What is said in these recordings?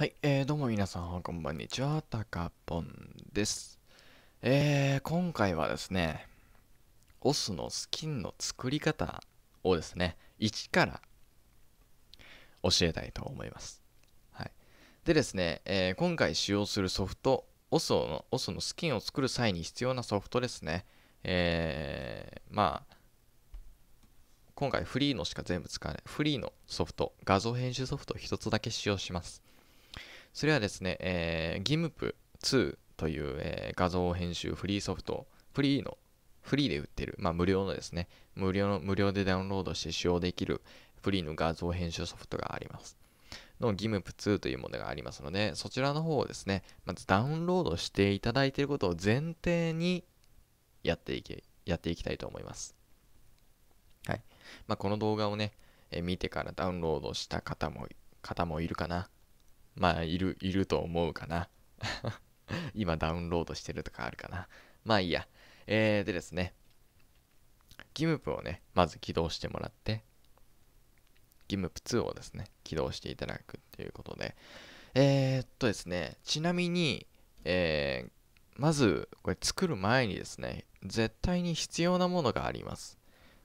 はい、えー、どうも皆さん、こんばんにちは、たかぽんです。えー、今回はですね、オスのスキンの作り方をですね、一から教えたいと思います。はい。でですね、えー、今回使用するソフト、オスの、オスのスキンを作る際に必要なソフトですね、えー、まあ、今回フリーのしか全部使わない、フリーのソフト、画像編集ソフト1つだけ使用します。それはですね、えー、GIMP2 という、えー、画像編集フリーソフト、フリーの、フリーで売ってる、まあ無料のですね、無料の、無料でダウンロードして使用できるフリーの画像編集ソフトがあります。の GIMP2 というものがありますので、そちらの方をですね、まずダウンロードしていただいていることを前提にやっていけ、やっていきたいと思います。はい。まあ、この動画をね、え見てからダウンロードした方も、方もいるかな。まあ、いる、いると思うかな。今ダウンロードしてるとかあるかな。まあいいや。えー、でですね。ギムプをね、まず起動してもらって、ギムプ2をですね、起動していただくっていうことで。えー、っとですね、ちなみに、えー、まず、これ作る前にですね、絶対に必要なものがあります。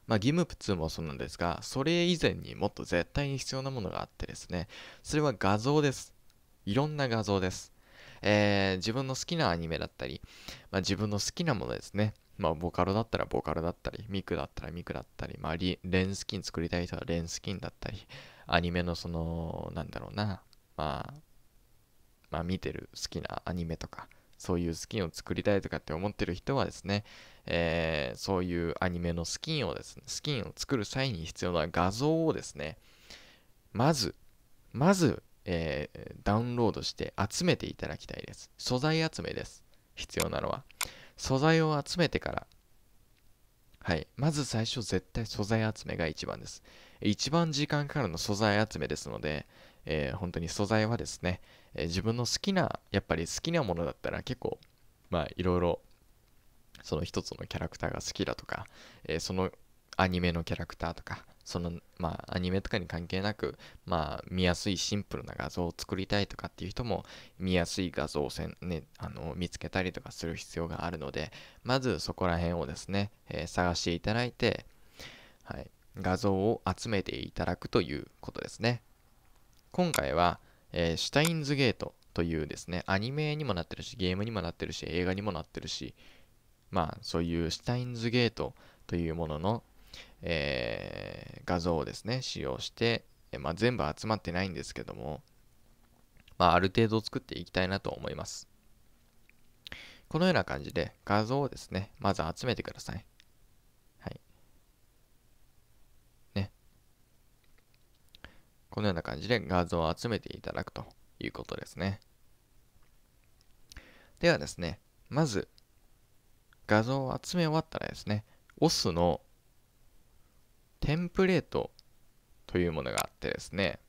まあ、ギムプ2もそうなんですが、それ以前にもっと絶対に必要なものがあってですね、それは画像です。いろんな画像です。えー、自分の好きなアニメだったり、まあ、自分の好きなものですね。まあ、ボカロだったらボカロだったり、ミクだったらミクだったり、まあ、レンスキン作りたい人はレンスキンだったり、アニメのその、なんだろうな、まあ、まあ、見てる好きなアニメとか、そういうスキンを作りたいとかって思ってる人はですね、えー、そういうアニメのスキンをですね、スキンを作る際に必要な画像をですね、まず、まずえー、ダウンロードして集めていただきたいです。素材集めです。必要なのは。素材を集めてから、はい。まず最初絶対素材集めが一番です。一番時間からの素材集めですので、えー、本当に素材はですね、えー、自分の好きな、やっぱり好きなものだったら結構、まあいろいろ、その一つのキャラクターが好きだとか、えー、そのアニメのキャラクターとか、そのまあアニメとかに関係なくまあ見やすいシンプルな画像を作りたいとかっていう人も見やすい画像をせん、ね、あの見つけたりとかする必要があるのでまずそこら辺をですね、えー、探していただいて、はい、画像を集めていただくということですね今回は、えー、シュタインズゲートというですねアニメにもなってるしゲームにもなってるし映画にもなってるしまあそういうシュタインズゲートというもののえー、画像をですね、使用して、えまあ、全部集まってないんですけども、まあ、ある程度作っていきたいなと思います。このような感じで画像をですね、まず集めてください。はい。ね。このような感じで画像を集めていただくということですね。ではですね、まず画像を集め終わったらですね、OS のテンプレートというものがあってですね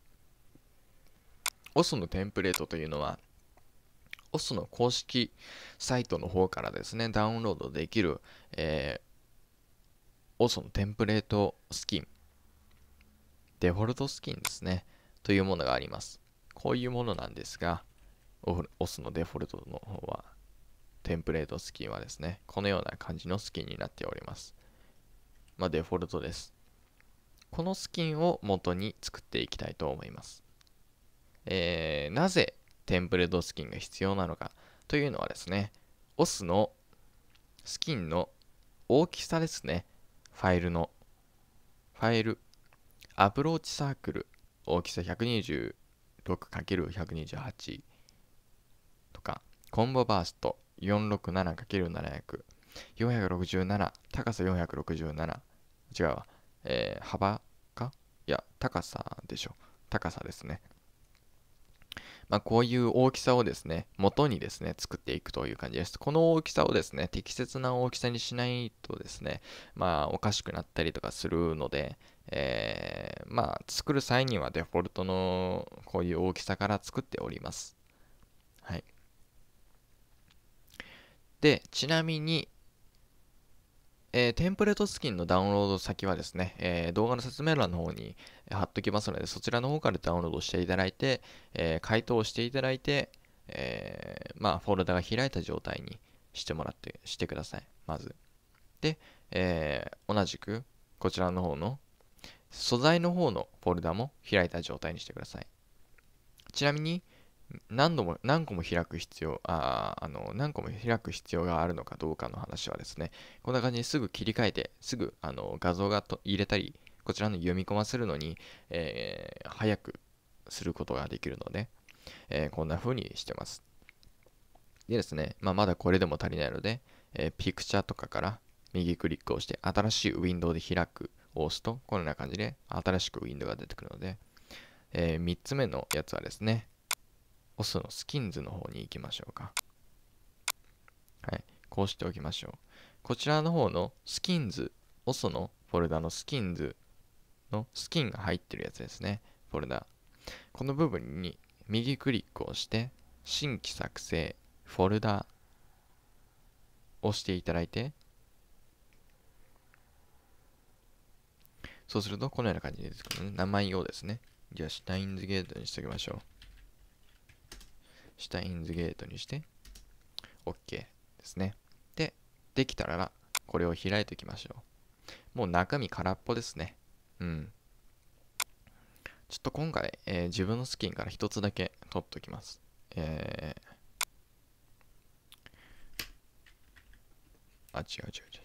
OS のテンプレートというのは OS の公式サイトの方からですねダウンロードできる、えー、OS のテンプレートスキンデフォルトスキンですねというものがありますこういうものなんですが OS のデフォルトの方はテンプレートスキンはですねこのような感じのスキンになっておりますまあデフォルトですこのスキンを元に作っていきたいと思います、えー、なぜテンプレートスキンが必要なのかというのはですね OS のスキンの大きさですねファイルのファイルアプローチサークル大きさ 126×128 とかコンボバースト 467×700 467高さ467違うわ、えー、幅いや、高さでしょ。高さですね。まあ、こういう大きさをですね、元にですね、作っていくという感じです。この大きさをですね、適切な大きさにしないとですね、まあ、おかしくなったりとかするので、えー、まあ、作る際にはデフォルトのこういう大きさから作っております。はい。で、ちなみに、えー、テンプレートスキンのダウンロード先はですね、えー、動画の説明欄の方に貼っときますので、そちらの方からダウンロードしていただいて、えー、回答をしていただいて、えまあ、フォルダが開いた状態にしてもらって、してください、まず。で、え同じく、こちらの方の、素材の方のフォルダも開いた状態にしてください。ちなみに、何度も何個も開く必要ああの何個も開く必要があるのかどうかの話はですねこんな感じにすぐ切り替えてすぐあの画像がと入れたりこちらの読み込ませるのに、えー、早くすることができるので、えー、こんな風にしてますでですね、まあ、まだこれでも足りないので、えー、ピクチャーとかから右クリックをして新しいウィンドウで開くを押すとこんな感じで新しくウィンドウが出てくるので、えー、3つ目のやつはですねオスのスキンズの方に行きましょうか。はい。こうしておきましょう。こちらの方のスキンズ、オスのフォルダのスキンズのスキンが入ってるやつですね。フォルダ。この部分に右クリックをして、新規作成、フォルダを押していただいて、そうするとこのような感じで出てくる、名前をですね。じゃあ、シュタインズゲートにしておきましょう。シュタインズゲートにして OK ですねでできたらこれを開いておきましょうもう中身空っぽですねうんちょっと今回、えー、自分のスキンから一つだけ取っておきます。えー、あ、違う違う違う。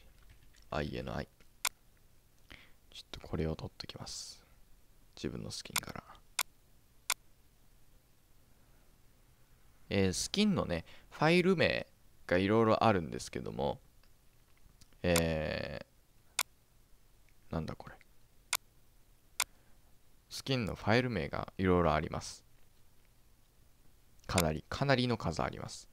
あ、家のちょっとこれを取っておきます。自分のスキンから。えスキンのね、ファイル名がいろいろあるんですけども、えー、なんだこれ。スキンのファイル名がいろいろあります。かなり、かなりの数あります。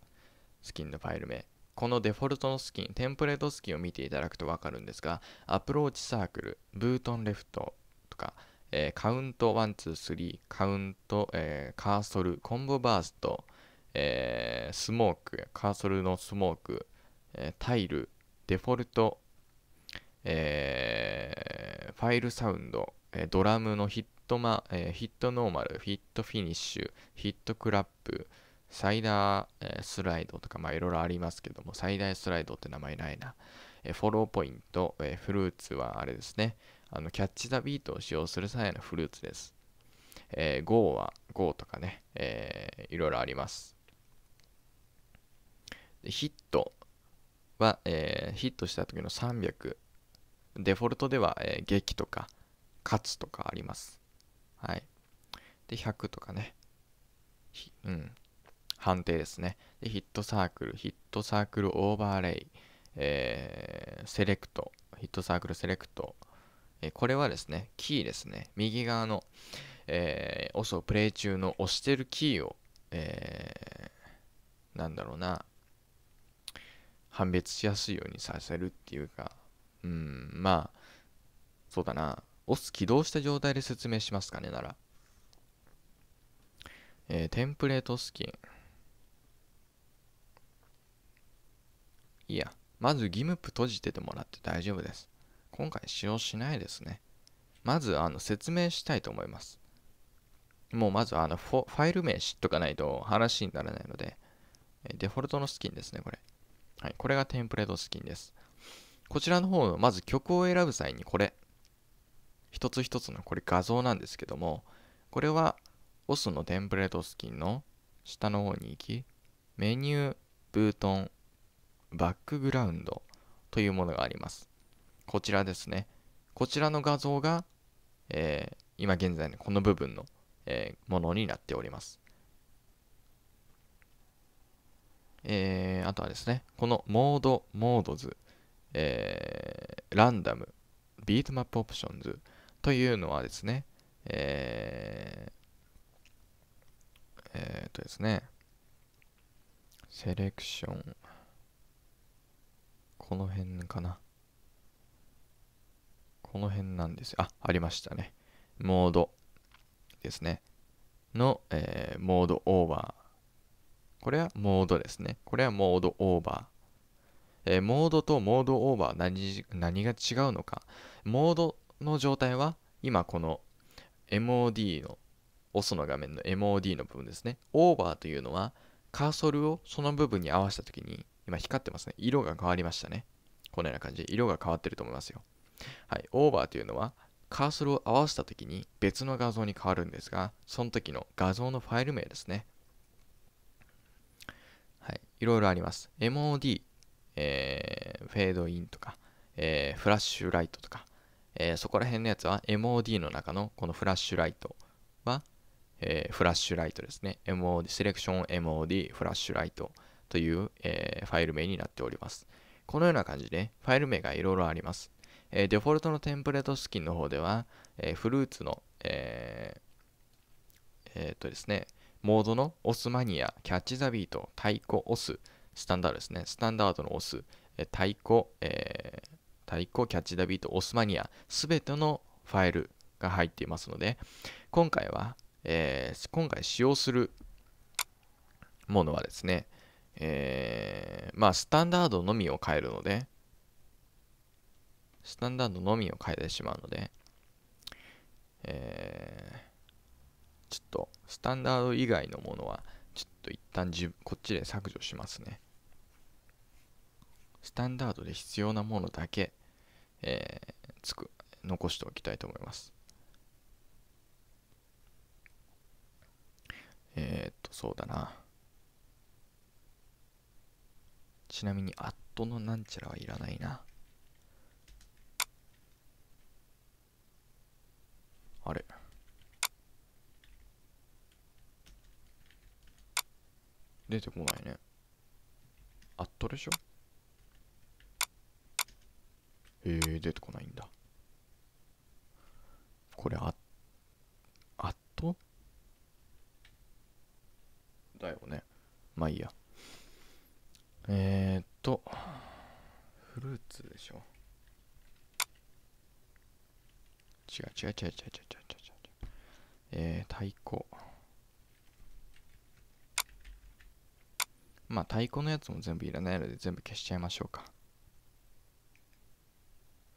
スキンのファイル名。このデフォルトのスキン、テンプレートスキンを見ていただくとわかるんですが、アプローチサークル、ブートンレフトとか、えー、カウント1、2、3、カウント、えー、カーソル、コンボバースト、えー、スモーク、カーソルのスモーク、えー、タイル、デフォルト、えー、ファイルサウンド、えドラムのヒットマ、えヒットノーマル、ヒットフィニッシュ、ヒットクラップ、サイダー、えスライドとか、まあいろいろありますけども、サイダースライドって名前ないな。えフォローポイント、えフルーツはあれですね。あの、キャッチ・ザ・ビートを使用する際のフルーツです。えー、Go は Go とかね、えー、いろいろあります。ヒットは、えー、ヒットした時の300。デフォルトでは、えー、劇とか、勝つとかあります。はい。で、100とかね。うん。判定ですね。で、ヒットサークル、ヒットサークルオーバーレイ、えー、セレクト、ヒットサークルセレクト。えー、これはですね、キーですね。右側の、えー、オスをプレイ中の押してるキーを、えー、なんだろうな、判別しやすいようにさせるっていうか、うん、まあ、そうだな。押す起動した状態で説明しますかね、なら。えー、テンプレートスキン。いや、まずギムプ閉じててもらって大丈夫です。今回使用しないですね。まず、あの、説明したいと思います。もうまず、あのフ、ファイル名知っとかないと話にならないので、デフォルトのスキンですね、これ。はい、これがテンプレートスキンです。こちらの方の、まず曲を選ぶ際にこれ、一つ一つのこれ画像なんですけども、これは OS のテンプレートスキンの下の方に行き、メニュー、ブートン、バックグラウンドというものがあります。こちらですね。こちらの画像が、えー、今現在のこの部分の、えー、ものになっております。えー、あとはですね、このモード、モードズ、えー、ランダム、ビートマップオプションズというのはですね、えー、えー、とですね、セレクション、この辺かな。この辺なんですよ。あ、ありましたね。モードですね。の、えー、モードオーバー。これはモードですね。これはモードオーバー。えー、モードとモードオーバー何何が違うのか。モードの状態は今この MOD の OS の画面の MOD の部分ですね。オーバーというのはカーソルをその部分に合わせた時に今光ってますね。色が変わりましたね。このような感じで色が変わってると思いますよ。はい、オーバーというのはカーソルを合わせた時に別の画像に変わるんですが、その時の画像のファイル名ですね。はい、いろいろあります。MOD、えー、フェードインとか、えー、フラッシュライトとか、えー、そこら辺のやつは MOD の中のこのフラッシュライトは、えー、フラッシュライトですね。MOD、セレクション MOD フラッシュライトという、えー、ファイル名になっております。このような感じでファイル名がいろいろあります。えー、デフォルトのテンプレートスキンの方では、えー、フルーツの、えー、えー、っとですね、モードのオスマニア、キャッチザビート、太鼓、オス、スタンダードですね、スタンダードのオス、太鼓、えー、太鼓、キャッチザビート、オスマニア、すべてのファイルが入っていますので、今回は、えー、今回使用するものはですね、えー、まあ、スタンダードのみを変えるので、スタンダードのみを変えてしまうので、えー、ちょっと、スタンダード以外のものはちょっと一旦じこっちで削除しますねスタンダードで必要なものだけ、えー、つく残しておきたいと思いますえー、っとそうだなちなみにアットのなんちゃらはいらないな出てこないねあっとでしょえー、出てこないんだこれああっとだよねまあいいやえー、っとフルーツでしょ違う違う違う違う違う違う違うえー、太鼓まあ太鼓のやつも全部いらないので全部消しちゃいましょうか。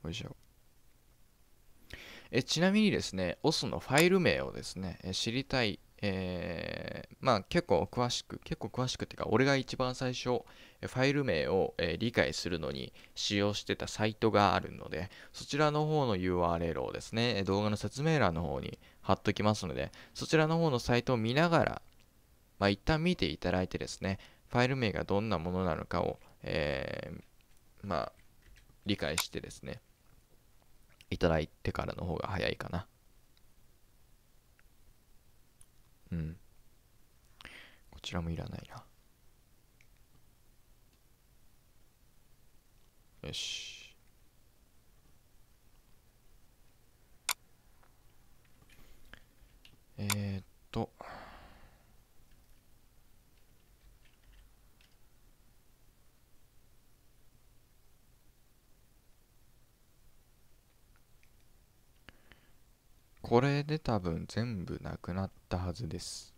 よいしょ。えちなみにですね、OS のファイル名をですね、え知りたい、えー、まあ結構詳しく、結構詳しくっていうか、俺が一番最初、ファイル名を、え理解するのに使用してたサイトがあるので、そちらの方の URL をですね、動画の説明欄の方に貼っときますので、そちらの方のサイトを見ながら、まあ、一旦見ていただいてですね、ファイル名がどんなものなのかを、えー、まあ、理解してですね、いただいてからの方が早いかな。うん。こちらもいらないな。よし。これで多分全部なくなったはずです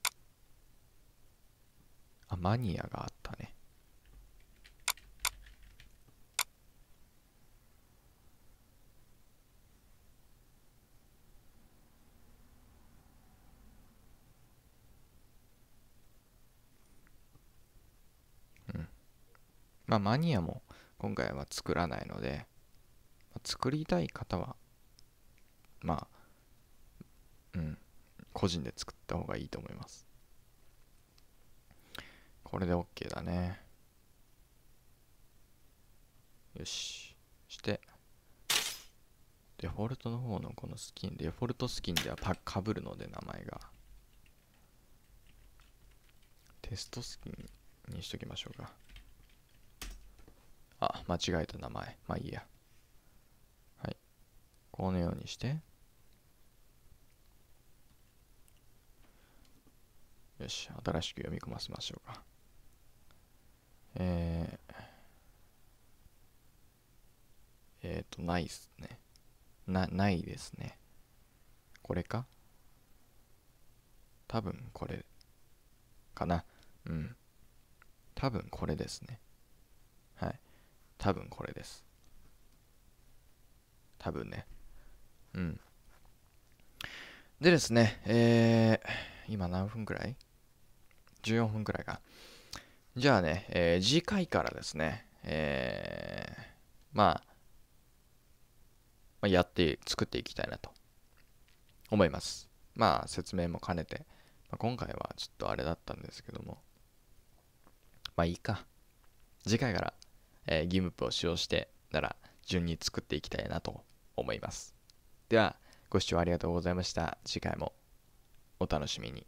あマニアがあったねまあ、マニアも今回は作らないので、作りたい方は、まあ、個人で作った方がいいと思いますこれで OK だねよししてデフォルトの方のこのスキンデフォルトスキンではかぶるので名前がテストスキンにしときましょうかあ間違えた名前まあいいやはいこのようにしてよし、新しく読み込ませましょうか。えー、えっ、ー、と、ないっすね。な、ないですね。これか多分これかな。うん。多分これですね。はい。多分これです。多分ね。うん。でですね、えー、今何分くらい ?14 分くらいか。じゃあね、えー、次回からですね、えー、まあ、まあ、やって、作っていきたいなと思います。まあ、説明も兼ねて、まあ、今回はちょっとあれだったんですけども、まあいいか。次回から、えー、ギムプを使用してなら、順に作っていきたいなと思います。では、ご視聴ありがとうございました。次回もお楽しみに。